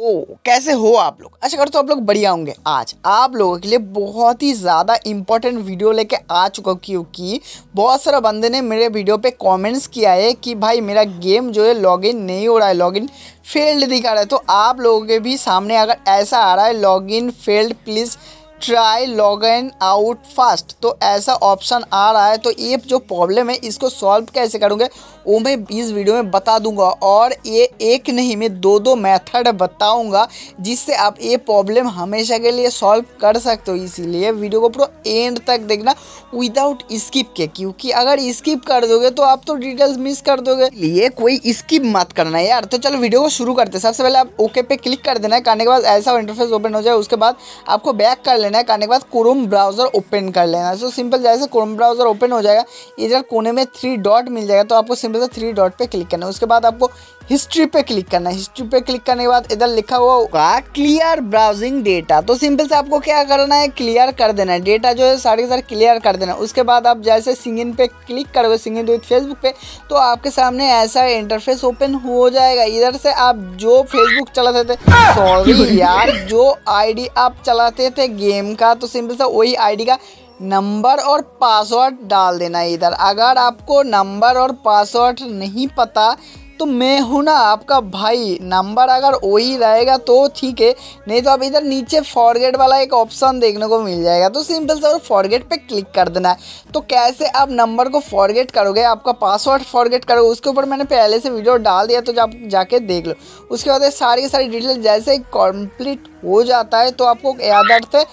ओ कैसे हो आप लोग अच्छा कर तो आप लोग बढ़िया होंगे आज आप लोगों के लिए बहुत ही ज़्यादा इंपॉर्टेंट वीडियो लेके आ चुका हूँ क्योंकि बहुत सारे बंदे ने मेरे वीडियो पे कमेंट्स किया है कि भाई मेरा गेम जो है लॉगिन नहीं हो रहा है लॉगिन फेल्ड दिखा रहा है तो आप लोगों के भी सामने अगर ऐसा आ रहा है log failed please try log in out fast तो ऐसा ऑप्शन आ रहा है तो ये जो प्रॉब्लम है इसको सॉल्व कैसे करूँगे वो मैं इस वीडियो में बता दूंगा और ये एक नहीं मैं दो दो मेथड बताऊंगा जिससे आप ये प्रॉब्लम हमेशा के लिए सॉल्व कर सकते हो इसीलिए वीडियो को पूरा एंड तक देखना विदाउट स्किप के क्योंकि अगर स्किप कर दोगे तो आप तो डिटेल्स मिस कर दोगे लिए कोई स्किप मत करना यार तो चलो वीडियो को शुरू करते सबसे पहले आप ओके पे क्लिक कर देना है करने के बाद ऐसा इंटरफेस ओपन हो जाए उसके बाद आपको बैक कर लेना लेना है करने के बाद क्रोम ब्राउज़र ओपन कर लेना है सो सिंपल जैसे क्रोम ब्राउज़र ओपन हो जाएगा इधर कोने में थ्री डॉट मिल जाएगा तो आपको सिंपल से थ्री डॉट पे क्लिक करना है उसके बाद आपको हिस्ट्री पे क्लिक करना है हिस्ट्री पे क्लिक करने के बाद इधर लिखा हुआ होगा क्लियर ब्राउजिंग डेटा तो सिंपल से आपको क्या करना है क्लियर कर देना है डेटा जो है सारे के सारे क्लियर कर देना है उसके बाद आप जैसे सिंगिन पे क्लिक करोगे सिंगिन विथ फेसबुक पे तो आपके सामने ऐसा इंटरफेस ओपन हो जाएगा इधर से आप जो फेसबुक चलाते थे सॉरी यार जो आईडी आप चलाते थे गेम नेम का तो सिंपल सा वही आईडी का नंबर और पासवर्ड डाल देना इधर अगर आपको नंबर और पासवर्ड नहीं पता तो मैं हूँ ना आपका भाई नंबर अगर वही रहेगा तो ठीक है नहीं तो आप इधर नीचे फॉरगेट वाला एक ऑप्शन देखने को मिल जाएगा तो सिंपल सा फॉरगेट पे क्लिक कर देना है तो कैसे आप नंबर को फॉरगेट करोगे आपका पासवर्ड फॉरगेट करोगे उसके ऊपर मैंने पहले से वीडियो डाल दिया तो आप जाके देख लो उसके बाद सारी की सारी डिटेल जैसे कंप्लीट हो जाता है तो आपको याद से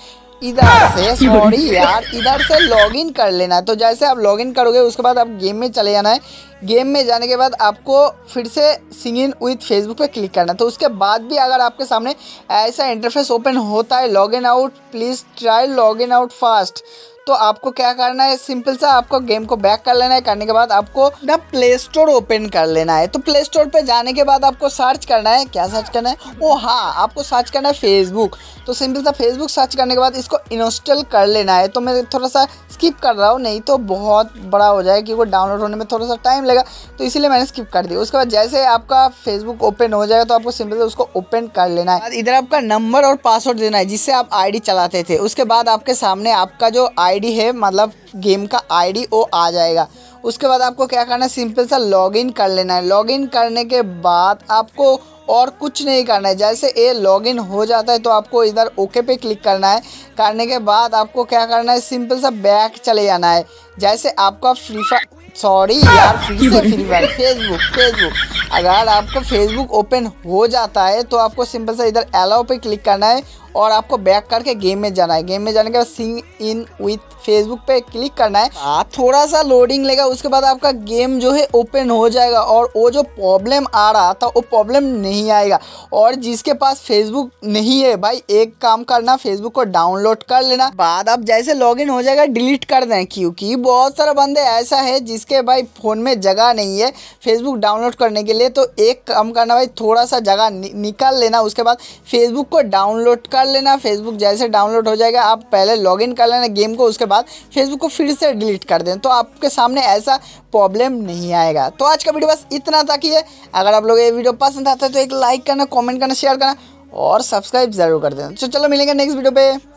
इधर से सॉरी यार इधर से लॉगिन कर लेना है तो जैसे आप लॉगिन करोगे उसके बाद आप गेम में चले जाना है गेम में जाने के बाद आपको फिर से सिंग इन विथ फेसबुक पे क्लिक करना तो उसके बाद भी अगर आपके सामने ऐसा इंटरफेस ओपन होता है log in out please try log in out fast तो आपको क्या करना है सिंपल सा आपको गेम को बैक कर लेना है करने के बाद आपको ना प्ले स्टोर ओपन कर लेना है तो प्ले स्टोर पर जाने के बाद आपको सर्च करना है क्या सर्च करना है वो हाँ आपको सर्च करना है फेसबुक तो सिंपल सा फेसबुक सर्च करने के बाद इसको इंस्टॉल कर लेना है तो मैं थोड़ा सा स्किप कर रहा हूँ नहीं तो बहुत बड़ा हो जाए क्योंकि डाउनलोड होने में थोड़ा सा टाइम लगेगा चलेगा तो इसीलिए मैंने स्किप कर दिया उसके बाद जैसे आपका फेसबुक ओपन हो जाएगा तो आपको सिंपल उसको ओपन कर लेना है इधर आपका नंबर और पासवर्ड देना है जिससे आप आई चलाते थे उसके बाद आपके सामने आपका जो आई है मतलब गेम का आई वो आ जाएगा उसके बाद आपको क्या करना है सिंपल सा लॉगिन कर लेना है लॉगिन करने के बाद आपको और कुछ नहीं करना है जैसे ये लॉगिन हो जाता है तो आपको इधर ओके पे क्लिक करना है करने के बाद आपको क्या करना है सिंपल सा बैक चले जाना है जैसे आपका फ्री फायर सॉरी यार फिर से फ्री बार फेसबुक फेसबुक अगर आपका फेसबुक ओपन हो जाता है तो आपको सिंपल सा इधर अलाउ पे क्लिक करना है और आपको बैक करके गेम में जाना है गेम में जाने के बाद सिंग इन विथ फेसबुक पे क्लिक करना है हाँ। थोड़ा सा लोडिंग लेगा उसके बाद आपका गेम जो है ओपन हो जाएगा और वो जो प्रॉब्लम आ रहा था वो प्रॉब्लम नहीं आएगा और जिसके पास फेसबुक नहीं है भाई एक काम करना फेसबुक को डाउनलोड कर लेना बाद आप जैसे लॉग हो जाएगा डिलीट कर दें क्योंकि बहुत सारा बंदे ऐसा है जिसके भाई फ़ोन में जगह नहीं है फेसबुक डाउनलोड करने के लिए तो एक काम करना भाई थोड़ा सा जगह नि निकाल लेना उसके बाद फेसबुक को डाउनलोड कर कर लेना फेसबुक जैसे डाउनलोड हो जाएगा आप पहले लॉगिन कर लेना गेम को उसके बाद फेसबुक को फिर से डिलीट कर दें तो आपके सामने ऐसा प्रॉब्लम नहीं आएगा तो आज का वीडियो बस इतना था कि अगर आप लोग ये वीडियो पसंद आता है तो एक लाइक करना कॉमेंट करना शेयर करना और सब्सक्राइब जरूर कर देना तो चलो मिलेंगे नेक्स्ट वीडियो पर